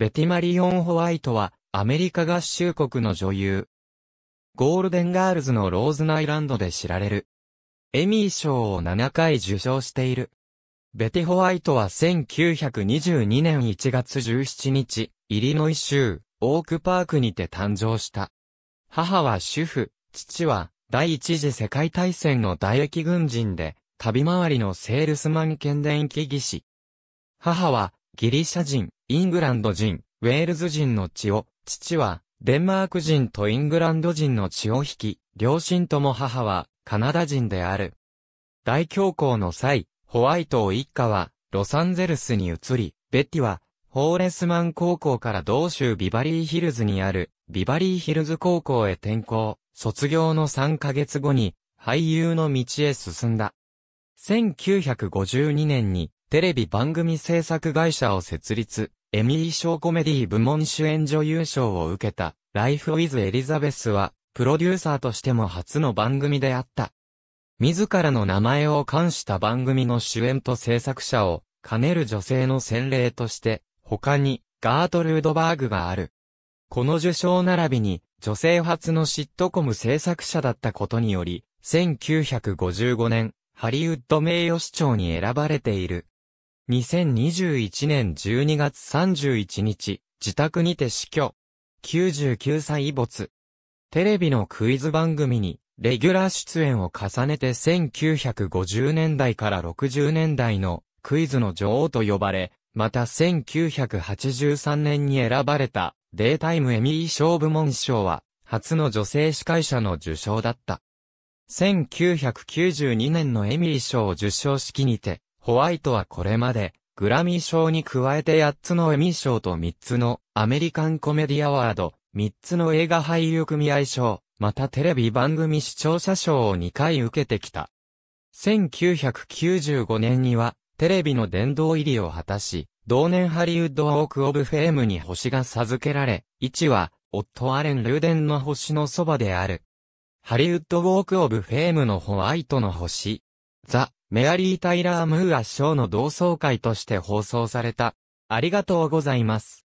ベティ・マリオン・ホワイトは、アメリカ合衆国の女優。ゴールデンガールズのローズナイランドで知られる。エミー賞を7回受賞している。ベティ・ホワイトは1922年1月17日、イリノイ州、オークパークにて誕生した。母は主婦、父は第一次世界大戦の大液軍人で、旅回りのセールスマン兼電機技師。母はギリシャ人、イングランド人、ウェールズ人の血を、父は、デンマーク人とイングランド人の血を引き、両親とも母は、カナダ人である。大恐慌の際、ホワイトを一家は、ロサンゼルスに移り、ベッティは、ホーレスマン高校から同州ビバリーヒルズにある、ビバリーヒルズ高校へ転校、卒業の3ヶ月後に、俳優の道へ進んだ。1952年に、テレビ番組制作会社を設立、エミー賞コメディ部門主演女優賞を受けた、Life with Elizabeth は、プロデューサーとしても初の番組であった。自らの名前を冠した番組の主演と制作者を兼ねる女性の洗礼として、他にガートルードバーグがある。この受賞並びに、女性初のシットコム制作者だったことにより、1955年、ハリウッド名誉市長に選ばれている。2021年12月31日、自宅にて死去。99歳没。テレビのクイズ番組に、レギュラー出演を重ねて1950年代から60年代のクイズの女王と呼ばれ、また1983年に選ばれたデータイムエミー賞部門賞は、初の女性司会者の受賞だった。1992年のエミー賞受賞式にて、ホワイトはこれまで、グラミー賞に加えて8つのエミー賞と3つのアメリカンコメディアワード、3つの映画俳優組合賞、またテレビ番組視聴者賞を2回受けてきた。1995年には、テレビの殿堂入りを果たし、同年ハリウッドウォーク・オブ・フェームに星が授けられ、1は、夫アレン・ルーデンの星のそばである。ハリウッドウォーク・オブ・フェームのホワイトの星。ザ・メアリー・タイラー・ムーア賞の同窓会として放送された。ありがとうございます。